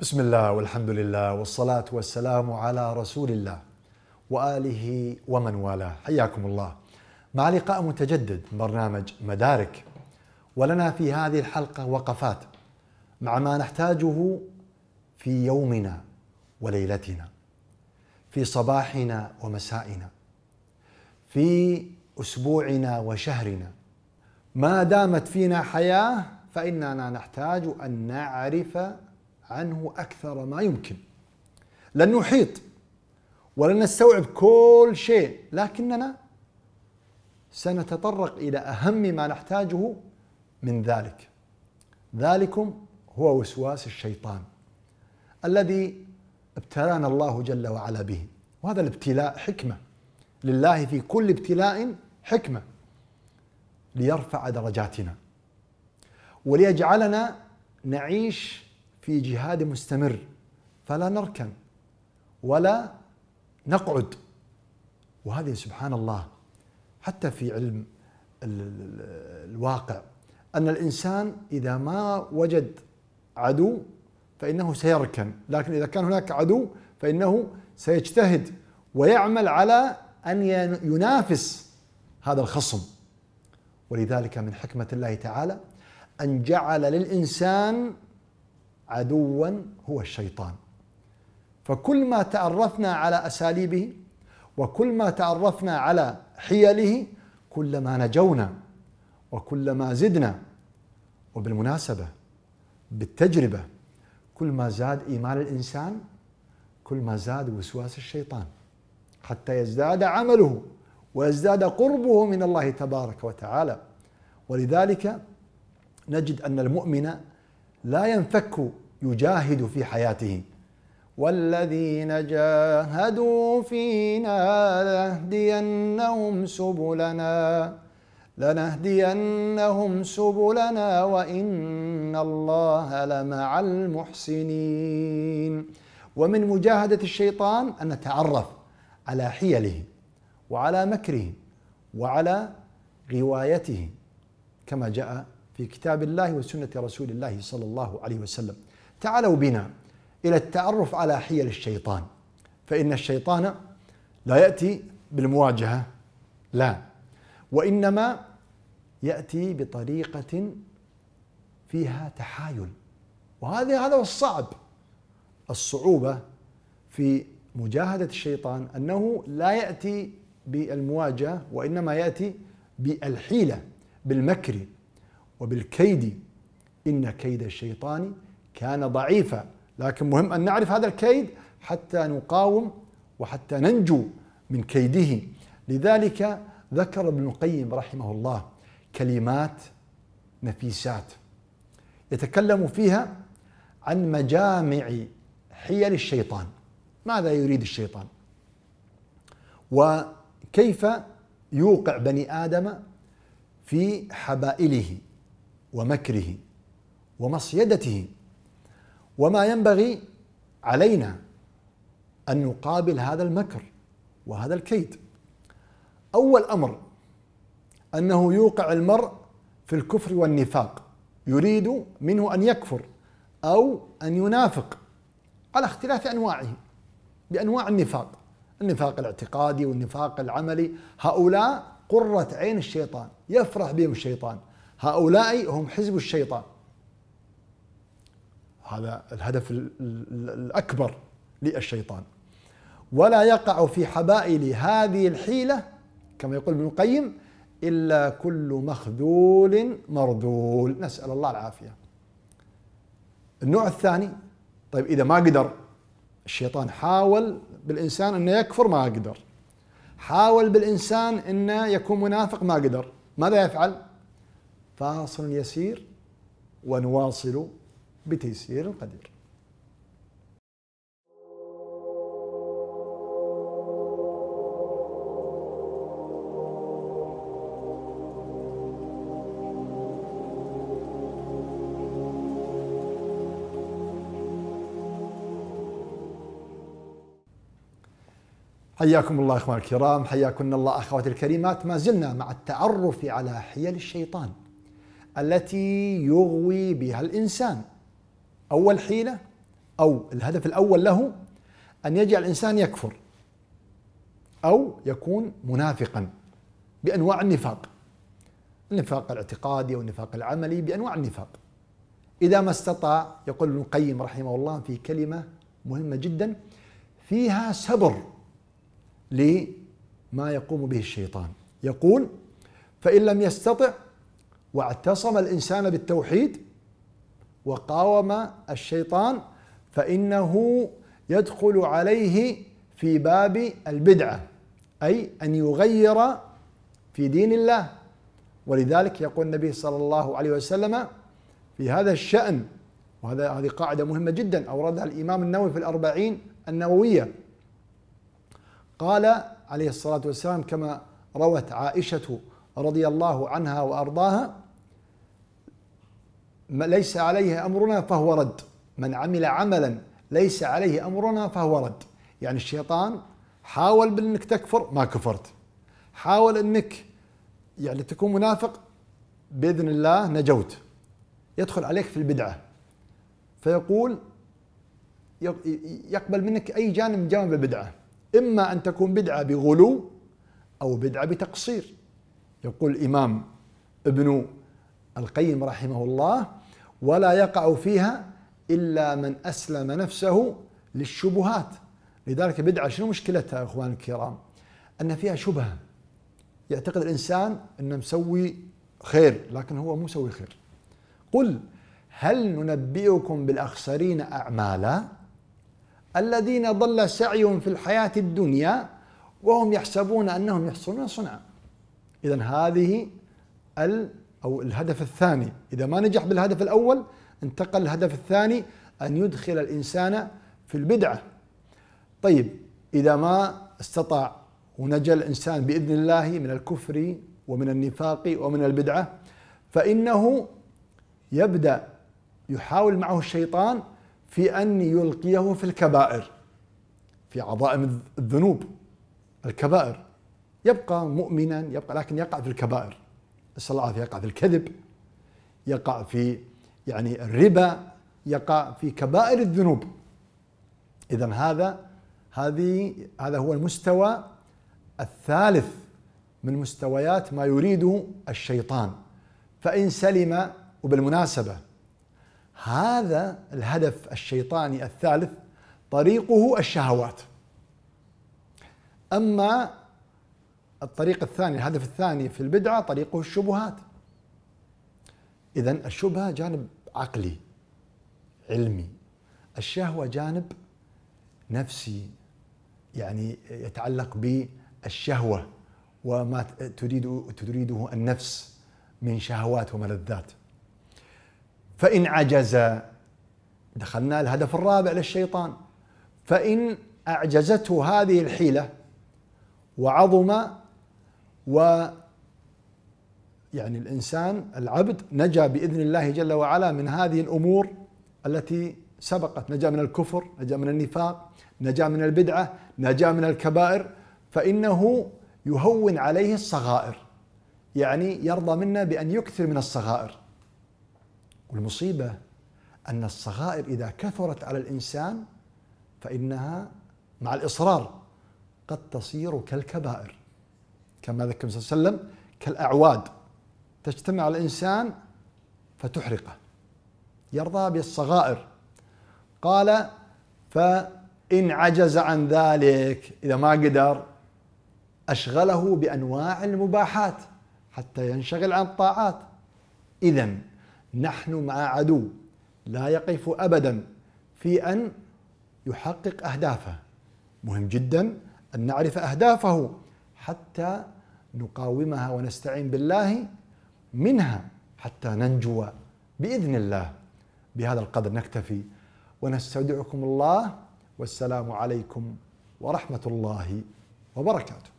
بسم الله والحمد لله والصلاة والسلام على رسول الله وآله ومن والاه حياكم الله مع لقاء متجدد برنامج مدارك ولنا في هذه الحلقة وقفات مع ما نحتاجه في يومنا وليلتنا في صباحنا ومسائنا في أسبوعنا وشهرنا ما دامت فينا حياة فإننا نحتاج أن نعرف عنه أكثر ما يمكن لن نحيط ولن نستوعب كل شيء لكننا سنتطرق إلى أهم ما نحتاجه من ذلك ذلكم هو وسواس الشيطان الذي ابتلانا الله جل وعلا به وهذا الابتلاء حكمة لله في كل ابتلاء حكمة ليرفع درجاتنا وليجعلنا نعيش في جهاد مستمر فلا نركن ولا نقعد وهذه سبحان الله حتى في علم الواقع ان الانسان اذا ما وجد عدو فانه سيركن، لكن اذا كان هناك عدو فانه سيجتهد ويعمل على ان ينافس هذا الخصم. ولذلك من حكمه الله تعالى ان جعل للانسان عدوا هو الشيطان فكل ما تعرفنا على أساليبه وكل ما تعرفنا على حيله كلما نجونا وكلما زدنا وبالمناسبة بالتجربة كل ما زاد إيمان الإنسان كل ما زاد وسواس الشيطان حتى يزداد عمله ويزداد قربه من الله تبارك وتعالى ولذلك نجد أن المؤمن لا ينفك يجاهد في حياته والذين جاهدوا فينا لنهدينهم سبلنا لنهدينهم سبلنا وإن الله لمع المحسنين ومن مجاهدة الشيطان أن نتعرف على حيله وعلى مكره وعلى غوايته كما جاء في كتاب الله وسنة رسول الله صلى الله عليه وسلم تعالوا بنا إلى التعرف على حيل الشيطان فإن الشيطان لا يأتي بالمواجهة لا وإنما يأتي بطريقة فيها تحايل وهذا هذا هو الصعب الصعوبة في مجاهدة الشيطان أنه لا يأتي بالمواجهة وإنما يأتي بالحيلة بالمكر وبالكيد إن كيد الشيطان كان ضعيفا لكن مهم أن نعرف هذا الكيد حتى نقاوم وحتى ننجو من كيده لذلك ذكر ابن القيم رحمه الله كلمات نفيسات يتكلم فيها عن مجامع حيل الشيطان ماذا يريد الشيطان وكيف يوقع بني ادم في حبائله ومكره ومصيدته وما ينبغي علينا ان نقابل هذا المكر وهذا الكيد اول امر انه يوقع المرء في الكفر والنفاق يريد منه ان يكفر او ان ينافق على اختلاف انواعه بانواع النفاق النفاق الاعتقادي والنفاق العملي هؤلاء قرة عين الشيطان يفرح بهم الشيطان هؤلاء هم حزب الشيطان هذا الهدف الأكبر للشيطان ولا يقع في حبائل هذه الحيلة كما يقول ابن القيم إلا كل مخذول مرذول نسأل الله العافية النوع الثاني طيب إذا ما قدر الشيطان حاول بالإنسان أنه يكفر ما قدر حاول بالإنسان أنه يكون منافق ما قدر ماذا يفعل؟ فاصل يسير ونواصل بتيسير قدير حياكم الله اخواني الكرام، حياكم الله اخواتي الكريمات، ما زلنا مع التعرف على حيل الشيطان. التي يغوي بها الانسان اول حيله او الهدف الاول له ان يجعل الانسان يكفر او يكون منافقا بانواع النفاق النفاق الاعتقادي والنفاق العملي بانواع النفاق اذا ما استطاع يقول ابن القيم رحمه الله في كلمه مهمه جدا فيها سبر لما يقوم به الشيطان يقول فان لم يستطع واعتصم الانسان بالتوحيد وقاوم الشيطان فانه يدخل عليه في باب البدعه اي ان يغير في دين الله ولذلك يقول النبي صلى الله عليه وسلم في هذا الشان وهذا هذه قاعده مهمه جدا اوردها الامام النووي في الاربعين النوويه قال عليه الصلاه والسلام كما روت عائشه رضي الله عنها وأرضاها ليس عليه أمرنا فهو رد من عمل عملا ليس عليه أمرنا فهو رد يعني الشيطان حاول بأنك تكفر ما كفرت حاول أنك يعني تكون منافق بإذن الله نجوت يدخل عليك في البدعة فيقول يقبل منك أي جانب من جانب البدعة إما أن تكون بدعة بغلو أو بدعة بتقصير يقول الإمام ابن القيم رحمه الله ولا يقع فيها إلا من أسلم نفسه للشبهات لذلك بدعة شنو مشكلتها يا إخوان الكرام أن فيها شبهة يعتقد الإنسان أنه مسوي خير لكن هو مو مسوي خير قل هل ننبئكم بالأخسرين أعمالا الذين ضل سعيهم في الحياة الدنيا وهم يحسبون أنهم يحصلون صنعا اذا هذه ال او الهدف الثاني اذا ما نجح بالهدف الاول انتقل الهدف الثاني ان يدخل الانسان في البدعه طيب اذا ما استطاع ونجا الانسان باذن الله من الكفر ومن النفاق ومن البدعه فانه يبدا يحاول معه الشيطان في ان يلقيه في الكبائر في عظائم الذنوب الكبائر يبقى مؤمنا يبقى لكن يقع في الكبائر نسأل الله العافية يقع في الكذب يقع في يعني الربا يقع في كبائر الذنوب إذا هذا هذه هذا هو المستوى الثالث من مستويات ما يريده الشيطان فإن سلم وبالمناسبة هذا الهدف الشيطاني الثالث طريقه الشهوات أما الطريق الثاني الهدف الثاني في البدعة طريقه الشبهات إذا الشبهة جانب عقلي علمي الشهوة جانب نفسي يعني يتعلق بالشهوة وما تريد تريده النفس من شهوات وملذات فإن عجز دخلنا الهدف الرابع للشيطان فإن أعجزته هذه الحيلة وعظم و يعني الانسان العبد نجا باذن الله جل وعلا من هذه الامور التي سبقت نجا من الكفر نجا من النفاق نجا من البدعه نجا من الكبائر فانه يهون عليه الصغائر يعني يرضى منا بان يكثر من الصغائر والمصيبه ان الصغائر اذا كثرت على الانسان فانها مع الاصرار قد تصير كالكبائر كما ذكر صلى الله عليه وسلم كالأعواد تجتمع على الإنسان فتحرقه يرضى بالصغائر قال فإن عجز عن ذلك إذا ما قدر أشغله بأنواع المباحات حتى ينشغل عن الطاعات إذا نحن مع عدو لا يقف أبدا في أن يحقق أهدافه مهم جدا أن نعرف أهدافه حتى نقاومها ونستعين بالله منها حتى ننجو باذن الله بهذا القدر نكتفي ونستودعكم الله والسلام عليكم ورحمه الله وبركاته